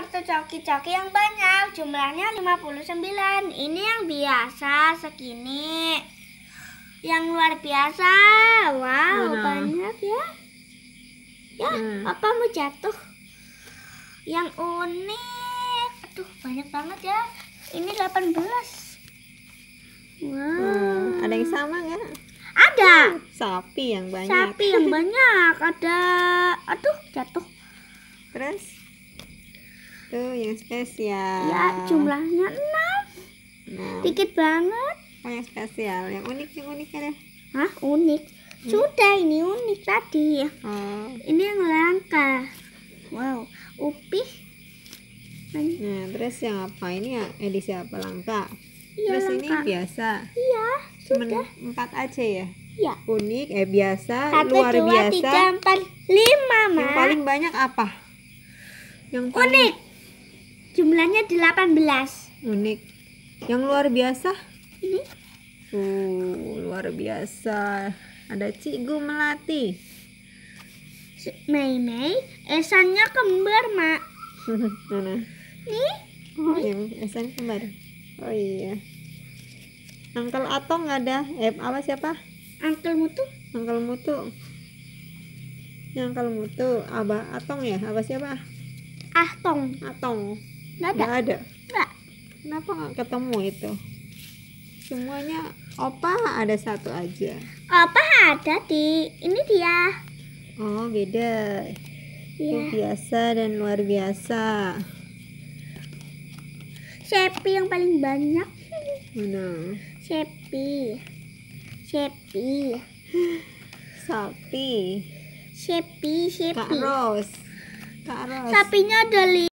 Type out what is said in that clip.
kartu coki-coki yang banyak, jumlahnya 59. Ini yang biasa segini. Yang luar biasa. Wow, Mana? banyak ya. Ya, hmm. apa mau jatuh? Yang unik. Aduh, banyak banget ya. Ini 18. Hmm, wow. Hmm, ada yang sama nggak? Ada. Hmm, sapi yang banyak. Sapi yang banyak. Ada. Aduh, jatuh. Terus? itu yang spesial ya jumlahnya 6 nah. dikit banget oh yang spesial yang unik yang unik ada ah unik hmm. sudah ini unik tadi ya hmm. ini yang langka wow upih nah terus yang apa ini ya edisi apa langka iya, terus langka. ini biasa iya cuman empat aja ya Iya. Unik, eh biasa, Satu, luar dua, biasa. Tiga, empat, lima, Yang paling banyak apa? Yang paling... unik. Jumlahnya 18. Unik. Yang luar biasa? Ini. Uh, luar biasa. Ada Cikgu Melati. Mei Mei, esannya kembar, Mak. Mana? Nih. Oh, iya, esan kembar. Oh iya. Angkel Atong nggak ada. Eh, apa siapa? Angkel Mutu. Angkel Mutu. Yang kalau Mutu, Abah Atong ya? Apa siapa? Ah, Atong. Atong nggak ada nggak ada nggak. kenapa nggak ketemu itu semuanya opa ada satu aja opa ada di ini dia oh beda ya. biasa dan luar biasa Sepi yang paling banyak mana Sepi Sepi sapi Sepi Sepi Kak Ros Kak Ros sapinya ada lima